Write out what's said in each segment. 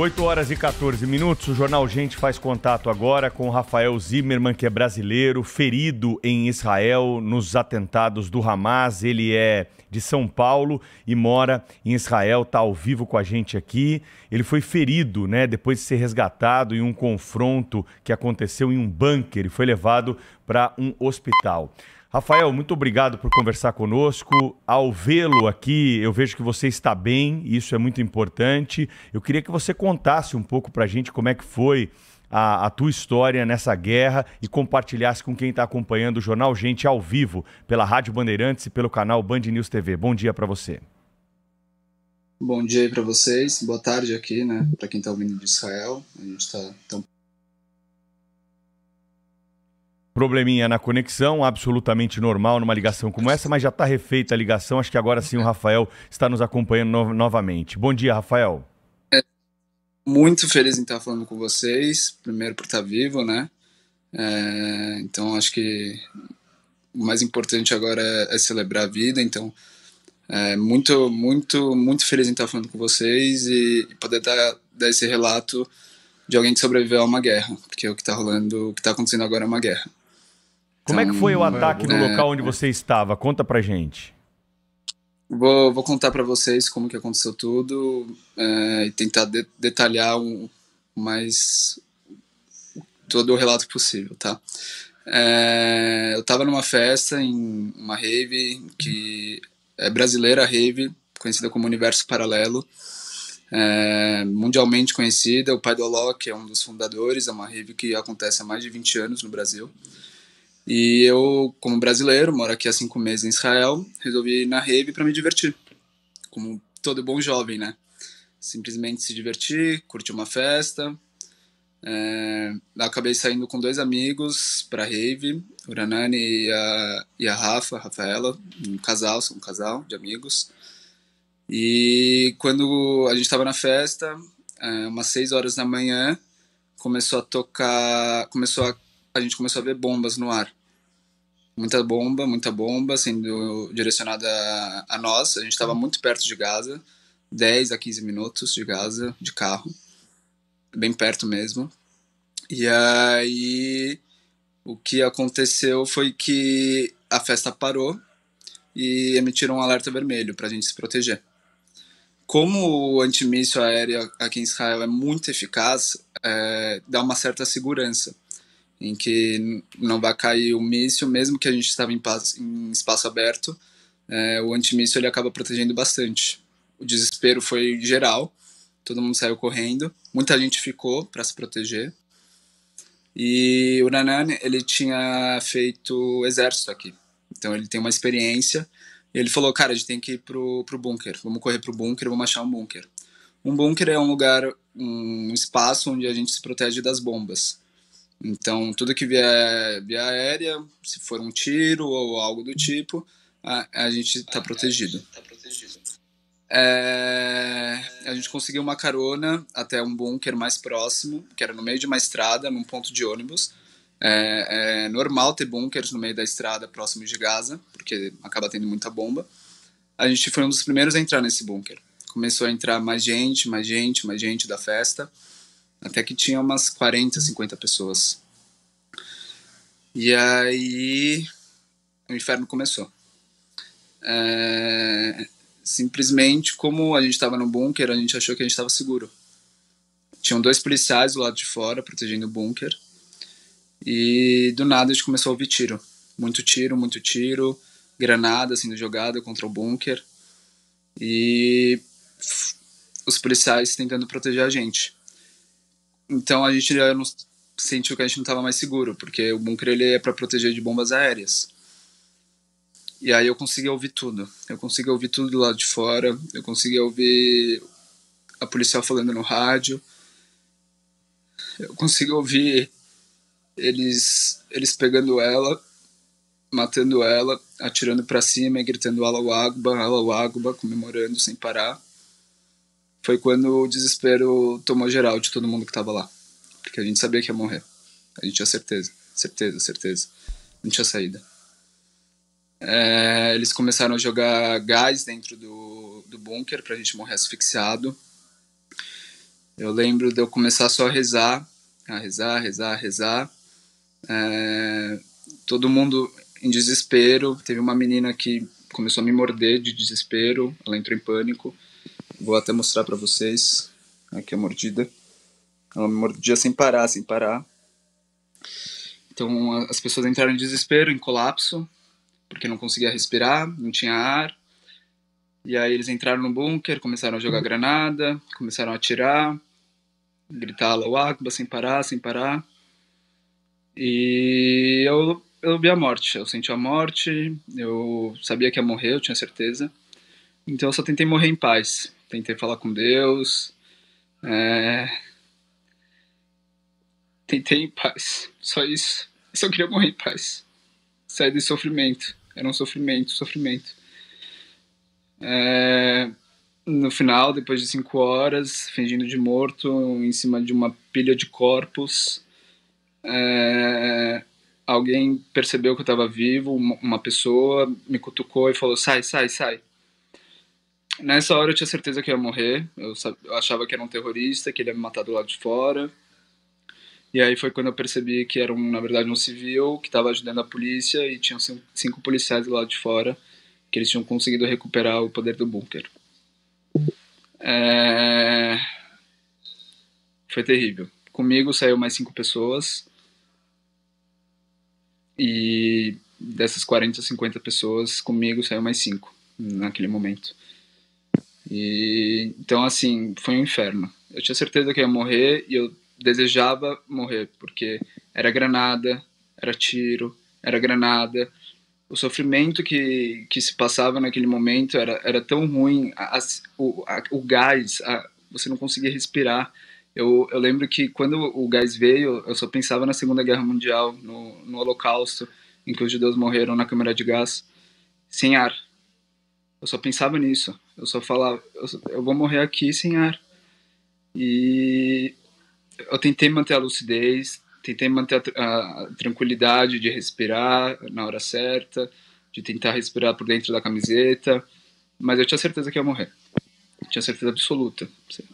8 horas e 14 minutos, o Jornal Gente faz contato agora com Rafael Zimmermann, que é brasileiro, ferido em Israel nos atentados do Hamas. Ele é de São Paulo e mora em Israel, está ao vivo com a gente aqui. Ele foi ferido, né, depois de ser resgatado em um confronto que aconteceu em um bunker e foi levado para um hospital. Rafael, muito obrigado por conversar conosco. Ao vê-lo aqui, eu vejo que você está bem, isso é muito importante. Eu queria que você contasse um pouco para a gente como é que foi a, a, tua história nessa guerra e compartilhasse com quem está acompanhando o Jornal Gente ao vivo pela Rádio Bandeirantes e pelo canal Band News TV. Bom dia para você. Bom dia para vocês. Boa tarde aqui, né? Para quem está ouvindo de Israel, a gente está tão probleminha na conexão, absolutamente normal numa ligação como essa, mas já está refeita a ligação. Acho que agora sim o Rafael está nos acompanhando no novamente. Bom dia, Rafael. É, muito feliz em estar falando com vocês. Primeiro por estar vivo, né? É, então acho que o mais importante agora é, é celebrar a vida. Então é, muito, muito, muito feliz em estar falando com vocês e, e poder dar, dar esse relato de alguém que sobreviveu a uma guerra, porque o que está rolando, o que está acontecendo agora é uma guerra. Como é que foi o então, ataque no é, local onde é. você estava? Conta pra gente. Vou, vou contar para vocês como que aconteceu tudo é, e tentar de, detalhar o mais todo o relato possível, tá? É, eu tava numa festa em uma rave que é brasileira rave, conhecida como Universo Paralelo, é, mundialmente conhecida. O pai do Alok é um dos fundadores, é uma rave que acontece há mais de 20 anos no Brasil. E eu, como brasileiro, moro aqui há cinco meses em Israel, resolvi ir na rave para me divertir. Como todo bom jovem, né? Simplesmente se divertir, curtir uma festa. É, acabei saindo com dois amigos para rave, o Ranani e a, e a Rafa, a Rafaela, um casal, são um casal de amigos. E quando a gente estava na festa, é, umas seis horas da manhã, começou a tocar, começou a, a gente começou a ver bombas no ar muita bomba, muita bomba sendo direcionada a, nós. A gente estava muito perto de Gaza, 10 a 15 minutos de Gaza, de carro, bem perto mesmo. E aí o que aconteceu foi que a festa parou e emitiram um alerta vermelho para a gente se proteger. Como o antimíssil aéreo aqui em Israel é muito eficaz, é, dá uma certa segurança em que não vai cair o míssil, mesmo que a gente estava em, em, espaço aberto, é, o antimíssil ele acaba protegendo bastante. O desespero foi geral, todo mundo saiu correndo, muita gente ficou para se proteger. E o Nanane ele tinha feito exército aqui, então ele tem uma experiência. ele falou, cara, a gente tem que ir pro, pro bunker, vamos correr pro bunker, vamos achar um bunker. Um bunker é um lugar, um espaço onde a gente se protege das bombas. Então, tudo que vier via aérea, se for um tiro ou algo do tipo, a, a gente está protegido. É, a gente conseguiu uma carona até um bunker mais próximo, que era no meio de uma estrada, num ponto de ônibus. É, é normal ter bunkers no meio da estrada próximo de Gaza, porque acaba tendo muita bomba. A gente foi um dos primeiros a entrar nesse bunker. Começou a entrar mais gente, mais gente, mais gente da festa. Até que tinha umas 40, 50 pessoas. E aí o inferno começou. É, simplesmente, como a gente estava no bunker, a gente achou que a gente estava seguro. Tinham dois policiais do lado de fora protegendo o bunker. E do nada a gente começou a ouvir tiro. Muito tiro, muito tiro, granada sendo jogada contra o bunker. E os policiais tentando proteger a gente. Então a gente não, sentiu que a gente não estava mais seguro, porque o bunker ele é para proteger de bombas aéreas. E aí eu conseguia ouvir tudo. Eu conseguia ouvir tudo do lado de fora, eu conseguia ouvir a policial falando no rádio. Eu conseguia ouvir eles eles pegando ela, matando ela, atirando para cima e gritando Alauagba, Alauagba, comemorando sem parar foi quando o desespero tomou geral de todo mundo que tava lá. Porque a gente sabia que ia morrer. A gente tinha certeza, certeza, certeza. Não tinha saída. É, eles começaram a jogar gás dentro do, do bunker pra gente morrer asfixiado. Eu lembro de eu começar só a rezar, a rezar, rezar, rezar. É, todo mundo em desespero. Teve uma menina que começou a me morder de desespero, ela entrou em pânico. Vou até mostrar para vocês. Aqui a mordida. Ela me mordia sem parar, sem parar. Então as pessoas entraram em desespero, em colapso, porque não conseguia respirar, não tinha ar. E aí eles entraram no bunker, começaram a jogar granada, começaram a atirar, gritar Allahu Akbar sem parar, sem parar. E eu, eu vi a morte, eu senti a morte, eu sabia que ia morrer, eu tinha certeza. Então eu só tentei morrer em paz tentei falar com Deus, é... tentei em paz, só isso. só queria morrer em paz, sair desse sofrimento. Era um sofrimento, sofrimento. É... No final, depois de cinco horas, fingindo de morto, em cima de uma pilha de corpos, é... alguém percebeu que eu estava vivo, uma pessoa me cutucou e falou: sai, sai, sai Nessa hora eu tinha certeza que ia morrer. Eu, eu, achava que era um terrorista, que ele ia me matar do lado de fora. E aí foi quando eu percebi que era, um, na verdade, um civil que estava ajudando a polícia e tinham cinco policiais do lado de fora que eles tinham conseguido recuperar o poder do bunker. É... Foi terrível. Comigo saiu mais cinco pessoas. E dessas 40, 50 pessoas, comigo saiu mais cinco naquele momento. E, então, assim, foi um inferno. Eu tinha certeza que ia morrer e eu desejava morrer, porque era granada, era tiro, era granada. O sofrimento que, que se passava naquele momento era, era tão ruim, a, a, o, a, o gás, você não conseguia respirar. Eu, eu lembro que quando o gás veio, eu só pensava na Segunda Guerra Mundial, no, no Holocausto, em que os judeus morreram na câmara de gás, sem ar eu só pensava nisso. Eu só falava, eu, eu vou morrer aqui sem ar. E eu tentei manter a lucidez, tentei manter a, a, tranquilidade de respirar na hora certa, de tentar respirar por dentro da camiseta, mas eu tinha certeza que ia morrer. Eu tinha certeza absoluta,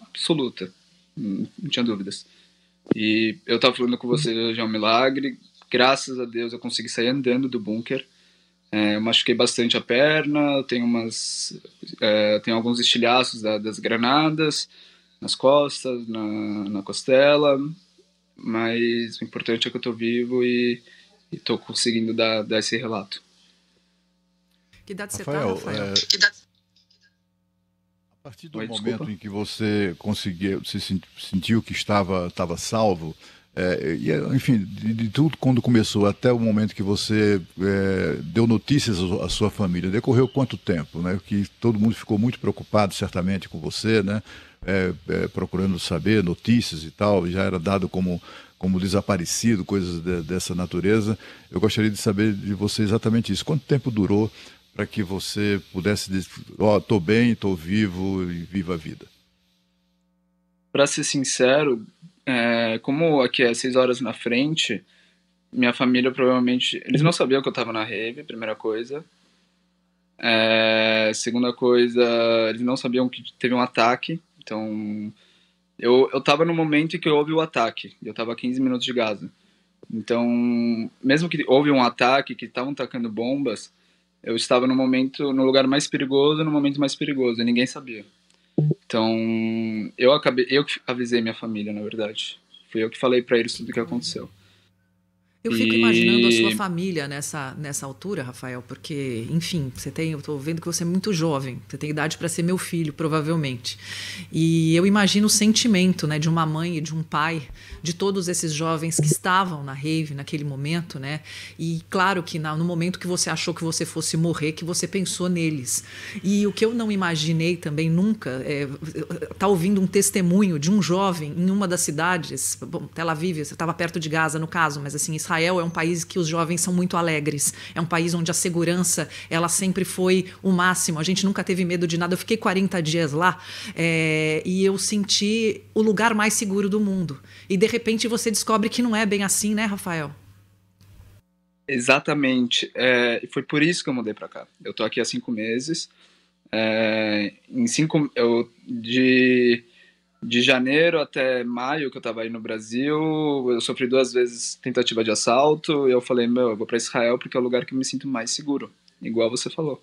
absoluta, hum, não tinha dúvidas. E eu tava falando com você já é um milagre, graças a Deus eu consegui sair andando do bunker, é, eu machuquei bastante a perna, tenho umas, é, alguns estilhaços da, das granadas nas costas, na, na costela, mas o importante é que eu estou vivo e, estou conseguindo dar, dar esse relato. Que idade você tá, Rafael? É... Que A partir do Oi, momento desculpa. em que você conseguiu, você sentiu que estava, estava salvo, é, e, enfim, de, de, tudo quando começou até o momento que você é, deu notícias à sua família, decorreu quanto tempo? Né? Que todo mundo ficou muito preocupado, certamente, com você, né? É, é procurando saber notícias e tal, já era dado como, como desaparecido, coisas de, dessa natureza. Eu gostaria de saber de você exatamente isso. Quanto tempo durou para que você pudesse dizer: Ó, oh, estou bem, estou vivo e viva a vida? Para ser sincero, é, como aqui é seis horas na frente, minha família provavelmente. Eles não sabiam que eu tava na rave, primeira coisa. É, segunda coisa, eles não sabiam que teve um ataque. Então, eu, eu tava no momento em que houve o ataque. Eu tava a 15 minutos de Gaza. Então, mesmo que houve um ataque, que estavam tacando bombas, eu estava no momento, no lugar mais perigoso, no momento mais perigoso, e ninguém sabia. Então, eu acabei, eu que avisei minha família, na verdade. Foi eu que falei para eles tudo o que aconteceu. Eu fico e... imaginando a sua família nessa, nessa altura, Rafael, porque, enfim, você tem, eu estou vendo que você é muito jovem, você tem idade para ser meu filho, provavelmente. E eu imagino o sentimento, né, de uma mãe e de um pai, de todos esses jovens que estavam na rave naquele momento, né? E claro que na, no momento que você achou que você fosse morrer, que você pensou neles. E o que eu não imaginei também nunca é tá ouvindo um testemunho de um jovem em uma das cidades, bom, Tel Aviv, você estava perto de Gaza no caso, mas assim Israel Israel é um país que os jovens são muito alegres. É um país onde a segurança ela sempre foi o máximo. A gente nunca teve medo de nada. Eu fiquei 40 dias lá é, e eu senti o lugar mais seguro do mundo. E de repente você descobre que não é bem assim, né, Rafael? Exatamente. É, foi por isso que eu mudei para cá. Eu tô aqui há cinco meses. É, em cinco, eu de de janeiro até maio que eu tava aí no Brasil, eu sofri duas vezes tentativa de assalto e eu falei, meu, eu vou para Israel porque é o lugar que eu me sinto mais seguro, igual você falou.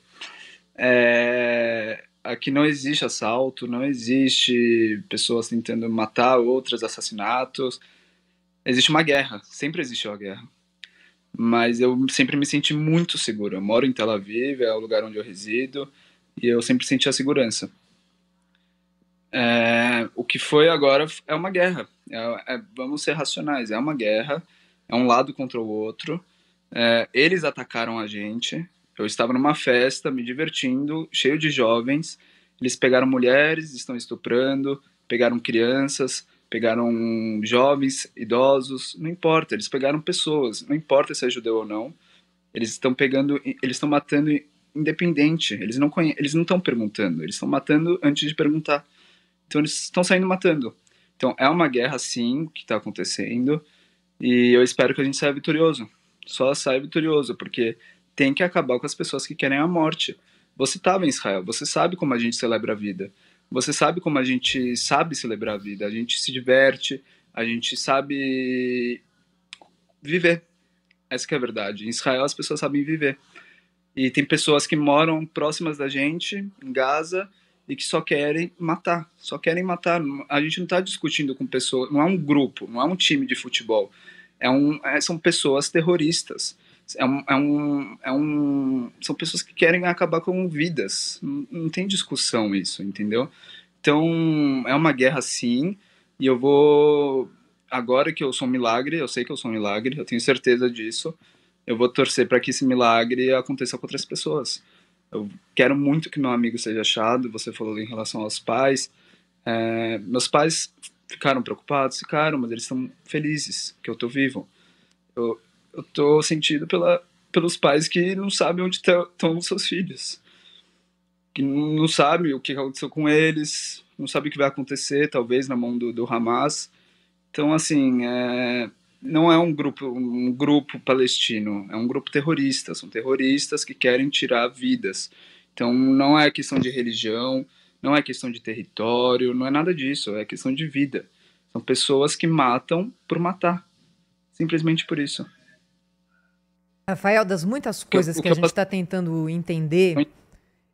É... Aqui não existe assalto, não existe pessoas tentando matar outras, assassinatos. Existe uma guerra, sempre existiu a guerra. Mas eu sempre me senti muito seguro. Eu moro em Tel Aviv, é o lugar onde eu resido, e eu sempre senti a segurança. É, o que foi agora é uma guerra. É, é, vamos ser racionais, é uma guerra, é um lado contra o outro. É, eles atacaram a gente. Eu estava numa festa, me divertindo, cheio de jovens. Eles pegaram mulheres, estão estuprando, pegaram crianças, pegaram jovens, idosos, não importa. Eles pegaram pessoas, não importa se é judeu ou não. Eles estão pegando, eles estão matando independente. Eles não eles não estão perguntando, eles estão matando antes de perguntar. Então eles estão saindo matando. Então é uma guerra, sim, que está acontecendo. E eu espero que a gente saia vitorioso. Só saia vitorioso, porque tem que acabar com as pessoas que querem a morte. Você estava em Israel, você sabe como a gente celebra a vida. Você sabe como a gente sabe celebrar a vida. A gente se diverte, a gente sabe viver. Essa é a verdade. Em Israel as pessoas sabem viver. E tem pessoas que moram próximas da gente, em Gaza, e que só querem matar, só querem matar. A gente não está discutindo com pessoas, não é um grupo, não é um time de futebol, é um, é, são pessoas terroristas. É um, é, um, é um, são pessoas que querem acabar com vidas. Não, não tem discussão isso, entendeu? Então é uma guerra sim, e eu vou agora que eu sou um milagre, eu sei que eu sou um milagre, eu tenho certeza disso. Eu vou torcer para que esse milagre aconteça com outras pessoas eu quero muito que meu amigo seja achado. Você falou em relação aos pais. É, meus pais ficaram preocupados, ficaram, mas eles estão felizes que eu tô vivo. Eu, eu tô sentido pela, pelos pais que não sabem onde estão os seus filhos. Que não, sabem o que aconteceu com eles, não sabem o que vai acontecer, talvez, na mão do, do Hamas. Então, assim, é, não é um grupo, um grupo palestino, é um grupo terrorista. São terroristas que querem tirar vidas. Então não é questão de religião, não é questão de território, não é nada disso, é questão de vida. São pessoas que matam por matar, simplesmente por isso. Rafael, das muitas coisas que, que, que a gente está tentando entender,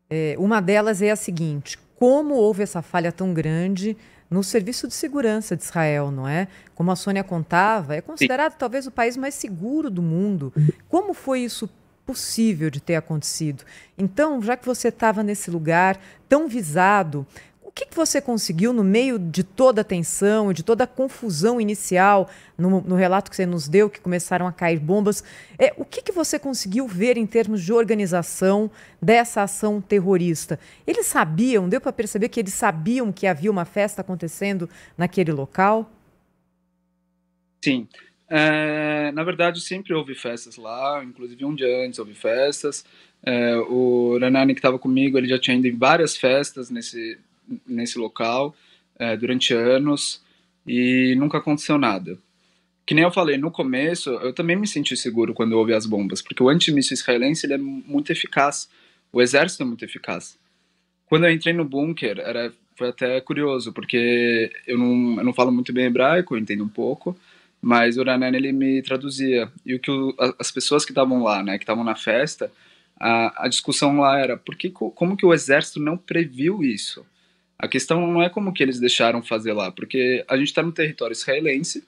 é, uma delas é a seguinte: como houve essa falha tão grande no serviço de segurança de Israel, não é? Como a Sônia contava, é considerado Sim. talvez o país mais seguro do mundo. Como foi isso possível de ter acontecido? Então, já que você estava nesse lugar tão visado, que, que você conseguiu no meio de toda a tensão, de toda a confusão inicial, no, no relato que você nos deu, que começaram a cair bombas, é, o que, que você conseguiu ver em termos de organização dessa ação terrorista? Eles sabiam, deu para perceber que eles sabiam que havia uma festa acontecendo naquele local? Sim. É, na verdade, sempre houve festas lá, inclusive um dia antes houve festas. É, o Ranani, que estava comigo, ele já tinha ido em várias festas nesse nesse local é, durante anos e nunca aconteceu nada. Que nem eu falei no começo, eu também me senti seguro quando ouvi as bombas, porque o antimissil israelense ele é muito eficaz, o exército é muito eficaz. Quando eu entrei no bunker, era, foi até curioso, porque eu não, eu não falo muito bem hebraico, eu entendo um pouco, mas o Ranan ele me traduzia. E o que o, as pessoas que estavam lá, né, que estavam na festa, a, a discussão lá era por que, como que o exército não previu isso? A questão não é como que eles deixaram fazer lá, porque a gente está no território israelense,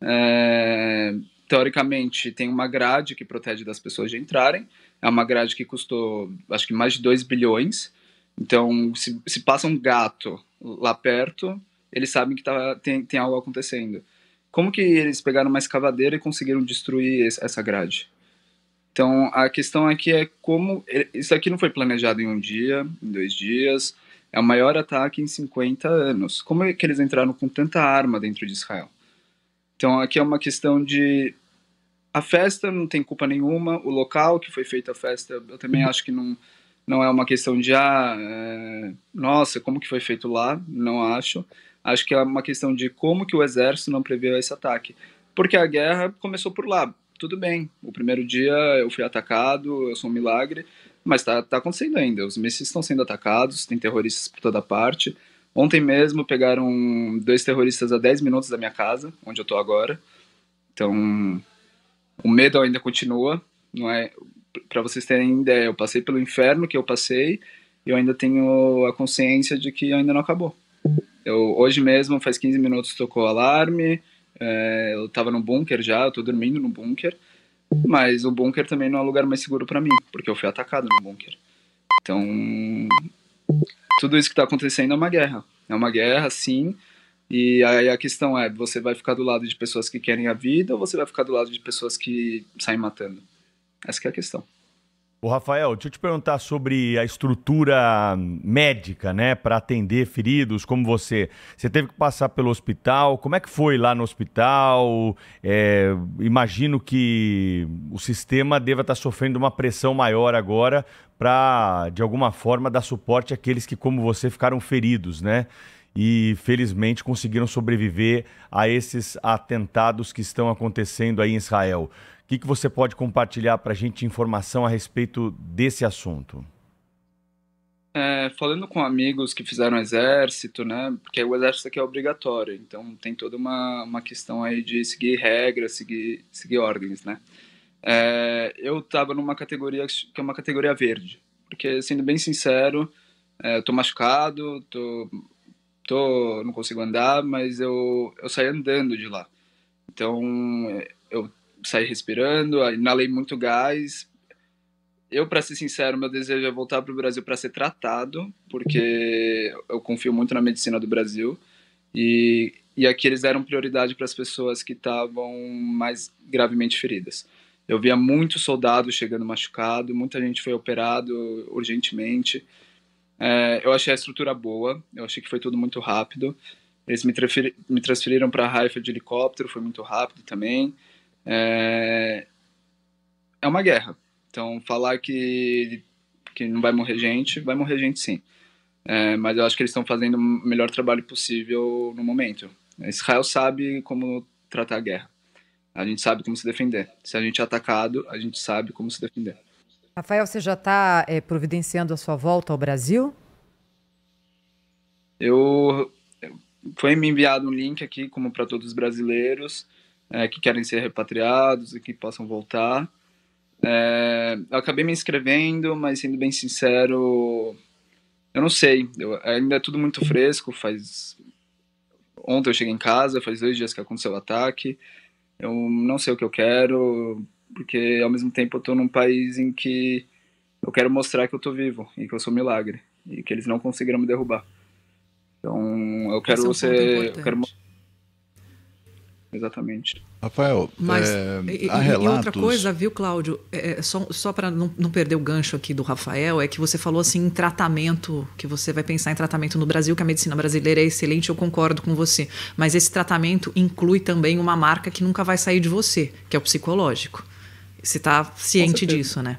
é, teoricamente tem uma grade que protege das pessoas de entrarem, é uma grade que custou acho que mais de 2 bilhões, então se, se passa um gato lá perto, eles sabem que tá, tem, tem algo acontecendo. Como que eles pegaram uma escavadeira e conseguiram destruir esse, essa grade? Então a questão aqui é como. Isso aqui não foi planejado em um dia, em dois dias, é o maior ataque em 50 anos. Como é que eles entraram com tanta arma dentro de Israel? Então aqui é uma questão de a festa não tem culpa nenhuma, o local que foi feita a festa, eu também uhum. acho que não não é uma questão de ah, é, nossa, como que foi feito lá? Não acho. Acho que é uma questão de como que o exército não previu esse ataque. Porque a guerra começou por lá. Tudo bem. O primeiro dia eu fui atacado, eu sou um milagre mas está tá acontecendo ainda. Os mísseis estão sendo atacados, tem terroristas por toda parte. Ontem mesmo pegaram dois terroristas a 10 minutos da minha casa, onde eu estou agora. Então, o medo ainda continua, não é? Para vocês terem ideia, eu passei pelo inferno que eu passei e eu ainda tenho a consciência de que ainda não acabou. Eu, hoje mesmo, faz 15 minutos, tocou o alarme, é, eu estava no bunker já, eu tô dormindo no bunker, mas o bunker também não é o lugar mais seguro para mim, porque eu fui atacado no bunker. Então, tudo isso que está acontecendo é uma guerra. É uma guerra, sim. E aí a questão é: você vai ficar do lado de pessoas que querem a vida ou você vai ficar do lado de pessoas que saem matando? Essa é a questão. O Rafael, deixa eu te perguntar sobre a estrutura médica, né, para atender feridos, como você, você teve que passar pelo hospital, como é que foi lá no hospital? É, imagino que o sistema deva estar tá sofrendo uma pressão maior agora para, de alguma forma, dar suporte àqueles que, como você, ficaram feridos, né? e felizmente conseguiram sobreviver a esses atentados que estão acontecendo aí em Israel. O que, que você pode compartilhar para a gente de informação a respeito desse assunto? É, falando com amigos que fizeram exército, né? Porque o exército aqui é obrigatório, então tem toda uma, uma questão aí de seguir regras, seguir, seguir ordens, né? É, eu estava numa categoria que é uma categoria verde, porque sendo bem sincero, é, eu tô machucado, tô, tô, não consigo andar, mas eu, eu saí andando de lá. Então eu sair respirando, inalei muito gás. Eu, para ser sincero, meu desejo é voltar para o Brasil para ser tratado, porque eu confio muito na medicina do Brasil. E, e aqui eles deram prioridade para as pessoas que estavam mais gravemente feridas. Eu via muito soldado chegando machucado, muita gente foi operado urgentemente. É, eu achei a estrutura boa, eu achei que foi tudo muito rápido. Eles me, transferiram para Haifa de helicóptero, foi muito rápido também é, é uma guerra. Então, falar que, que não vai morrer gente, vai morrer gente sim. É, mas eu acho que eles estão fazendo o melhor trabalho possível no momento. Israel sabe como tratar a guerra. A gente sabe como se defender. Se a gente é atacado, a gente sabe como se defender. Rafael, você já está é, providenciando a sua volta ao Brasil? Eu foi me enviado um link aqui, como para todos os brasileiros, é, que querem ser repatriados e que possam voltar. É, eu acabei me inscrevendo, mas sendo bem sincero, eu não sei. Eu, ainda é tudo muito fresco. Faz ontem eu cheguei em casa, faz dois dias que aconteceu o ataque. Eu não sei o que eu quero, porque ao mesmo tempo eu estou num país em que eu quero mostrar que eu estou vivo e que eu sou um milagre e que eles não conseguiram me derrubar. Então eu quero é um ser, eu quero exatamente. Rafael, Mas, é, e, há relatos... e outra coisa, viu, Cláudio, é, é só, só para não, não, perder o gancho aqui do Rafael, é que você falou assim em tratamento, que você vai pensar em tratamento no Brasil, que a medicina brasileira é excelente, eu concordo com você. Mas esse tratamento inclui também uma marca que nunca vai sair de você, que é o psicológico. Você está ciente disso, né?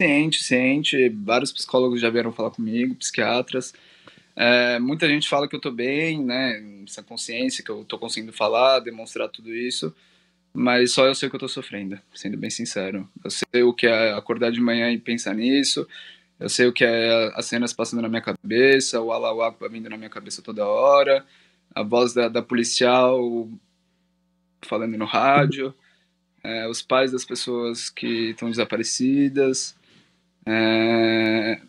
Ciente, ciente. Vários psicólogos já vieram falar comigo, psiquiatras. É, muita gente fala que eu tô bem, né? Essa consciência que eu tô conseguindo falar, demonstrar tudo isso, mas só eu sei o que eu tô sofrendo, sendo bem sincero. Eu sei o que é acordar de manhã e pensar nisso, eu sei o que é as cenas passando na minha cabeça, o alawapa vindo na minha cabeça toda hora, a voz da, da policial falando no rádio, é, os pais das pessoas que estão desaparecidas. É,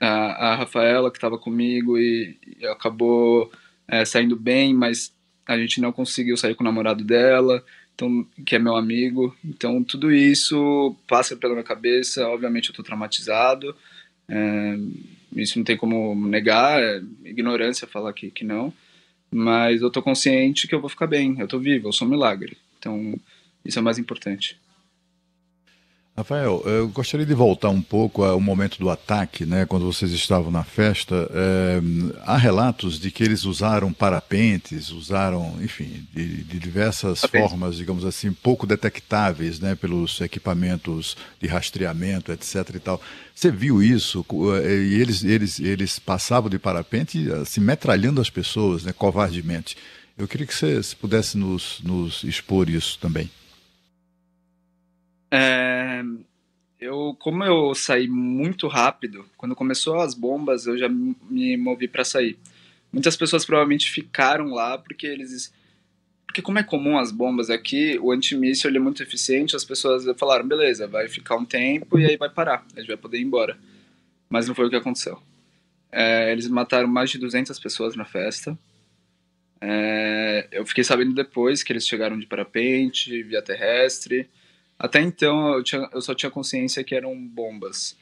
a, a Rafaela, que estava comigo e, e acabou é, saindo bem, mas a gente não conseguiu sair com o namorado dela, então, que é meu amigo. Então, tudo isso passa pela minha cabeça. Obviamente, eu estou traumatizado. É, isso não tem como negar, é ignorância falar que, que não. Mas eu estou consciente que eu vou ficar bem, eu estou vivo, eu sou um milagre. Então, isso é o mais importante. Rafael, eh, eu gostaria de voltar um pouco ao momento do ataque, né? Quando vocês estavam na festa, é, há relatos de que eles usaram parapentes, usaram, enfim, de, de diversas formas, digamos assim, pouco detectáveis, né? Pelos equipamentos de rastreamento, etc. E tal. Você viu isso? Eh, e eles, eles, eles passavam de parapente, se assim, metralhando as pessoas, né? Covardemente. Eu queria que você pudesse nos, nos expor isso também. É eu, como eu saí muito rápido, quando começou as bombas, eu já me movi para sair. Muitas pessoas provavelmente ficaram lá porque eles porque como é comum as bombas aqui, o antimíssil ele é muito eficiente, as pessoas falaram, beleza, vai ficar um tempo e aí vai parar, a gente vai poder ir embora. Mas não foi o que aconteceu. É, eles mataram mais de 200 pessoas na festa. É, eu fiquei sabendo depois que eles chegaram de parapente, via terrestre, até então eu, tinha, eu só tinha consciência que eram bombas.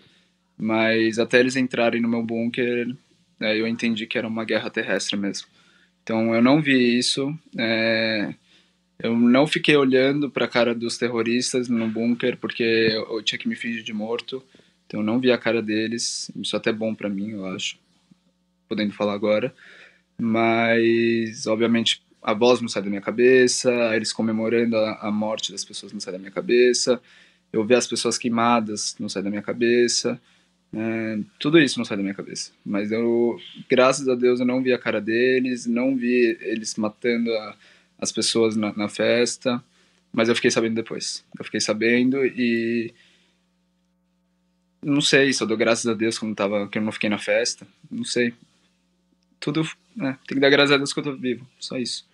Mas até eles entrarem no meu bunker, é, eu entendi que era uma guerra terrestre mesmo. Então eu não vi isso. É, eu não fiquei olhando para a cara dos terroristas no bunker porque eu, eu, tinha que me fingir de morto. Então eu não vi a cara deles. Isso é até é bom para mim, eu acho, podendo falar agora. Mas obviamente a voz não sai da minha cabeça, eles comemorando a, a morte das pessoas não sai da minha cabeça, eu ver as pessoas queimadas não sai da minha cabeça, é, tudo isso não sai da minha cabeça. Mas eu, graças a Deus, eu não vi a cara deles, não vi eles matando a, as pessoas na, na festa, mas eu fiquei sabendo depois. Eu fiquei sabendo e não sei se eu dou graças a Deus quando tava, que eu não fiquei na festa, não sei. Tudo é, tem que dar graças a Deus que eu tô vivo, só isso.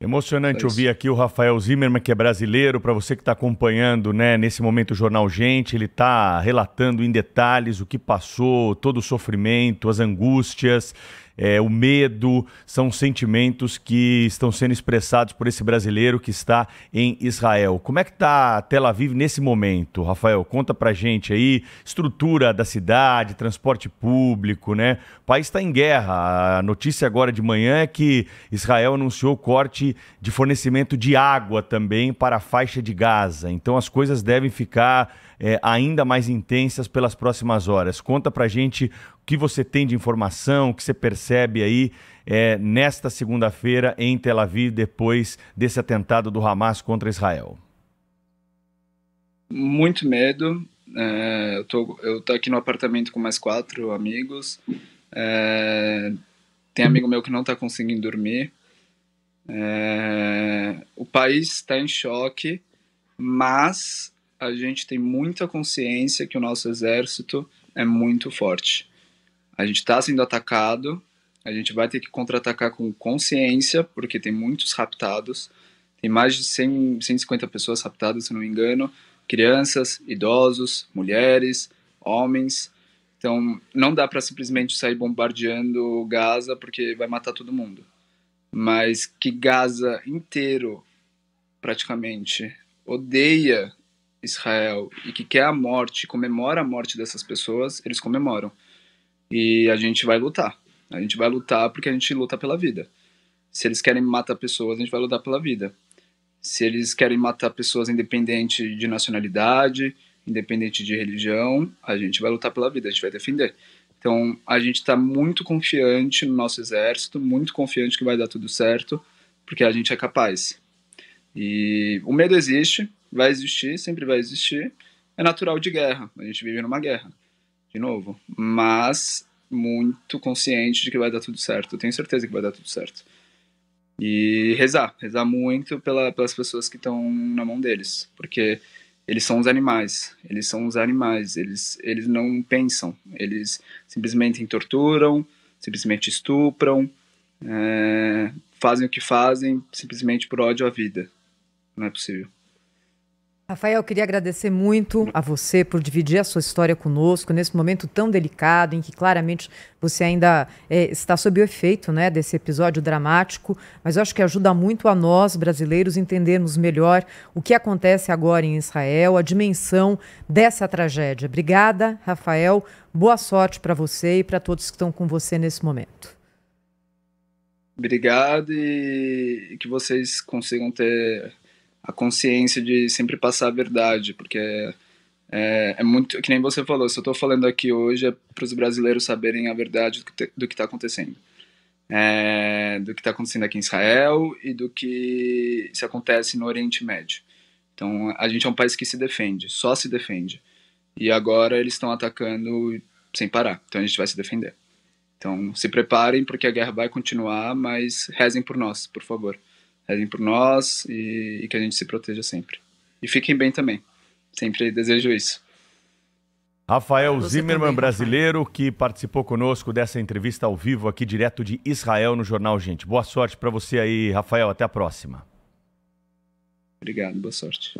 Emocionante ouvir aqui o Rafael Zimmermann, que é brasileiro, para você que está acompanhando né, nesse momento o Jornal Gente, ele está relatando em detalhes o que passou, todo o sofrimento, as angústias, é, o medo, são sentimentos que estão sendo expressados por esse brasileiro que está em Israel. Como é que está Tel Aviv nesse momento, Rafael? Conta pra gente aí, estrutura da cidade, transporte público, né? O país está em guerra. A notícia agora de manhã é que Israel anunciou corte de fornecimento de água também para a faixa de Gaza. Então as coisas devem ficar é, ainda mais intensas pelas próximas horas. Conta pra gente o que você tem de informação, o que você percebe aí é, nesta segunda-feira em Tel Aviv, depois desse atentado do Hamas contra Israel. Muito medo. É, eu, tô, eu tô aqui no apartamento com mais quatro amigos. É, tem amigo meu que não está conseguindo dormir. É, o país está em choque, mas a gente tem muita consciência que o nosso exército é muito forte. A gente está sendo atacado, a gente vai ter que contra-atacar com consciência, porque tem muitos raptados. Tem mais de 100, 150 pessoas raptadas, se não me engano. Crianças, idosos, mulheres, homens. Então, não dá para simplesmente sair bombardeando Gaza, porque vai matar todo mundo. Mas que Gaza inteiro, praticamente, odeia Israel e que quer a morte, comemora a morte dessas pessoas, eles comemoram. E a gente vai lutar. A gente vai lutar porque a gente luta pela vida. Se eles querem matar pessoas, a gente vai lutar pela vida. Se eles querem matar pessoas independente de nacionalidade, independente de religião, a gente vai lutar pela vida, a gente vai defender. Então, a gente está muito confiante no nosso exército, muito confiante que vai dar tudo certo, porque a gente é capaz. E o medo existe, vai existir, sempre vai existir. É natural de guerra, a gente vive numa guerra, de novo. Mas muito consciente de que vai dar tudo certo, eu tenho certeza que vai dar tudo certo. E rezar, rezar muito pela, pelas pessoas que estão na mão deles, porque eles são os animais, eles são os animais, eles, eles não pensam, eles simplesmente torturam, simplesmente estupram, é, fazem o que fazem simplesmente por ódio à vida. Não é possível. Rafael, queria agradecer muito a você por dividir a sua história conosco nesse momento tão delicado em que claramente você ainda é, está sob o efeito né, desse episódio dramático, mas eu acho que ajuda muito a nós, brasileiros, entendermos melhor o que acontece agora em Israel, a dimensão dessa tragédia. Obrigada, Rafael. Boa sorte para você e para todos que estão com você nesse momento. Obrigado e que vocês consigam ter a consciência de sempre passar a verdade, porque é, é, muito, que nem você falou, se eu estou falando aqui hoje é para os brasileiros saberem a verdade do que está acontecendo. É, do que está acontecendo aqui em Israel e do que se acontece no Oriente Médio. Então, a gente é um país que se defende, só se defende. E agora eles estão atacando sem parar, então a gente vai se defender. Então, se preparem, porque a guerra vai continuar, mas rezem por nós, por favor rezem por nós e, e que a gente se proteja sempre. E fiquem bem também. Sempre desejo isso. Rafael Você Zimmermann, também, brasileiro, Rafael. que participou conosco dessa entrevista ao vivo aqui direto de Israel no Jornal Gente. Boa sorte para você aí, Rafael. Até a próxima. Obrigado, boa sorte.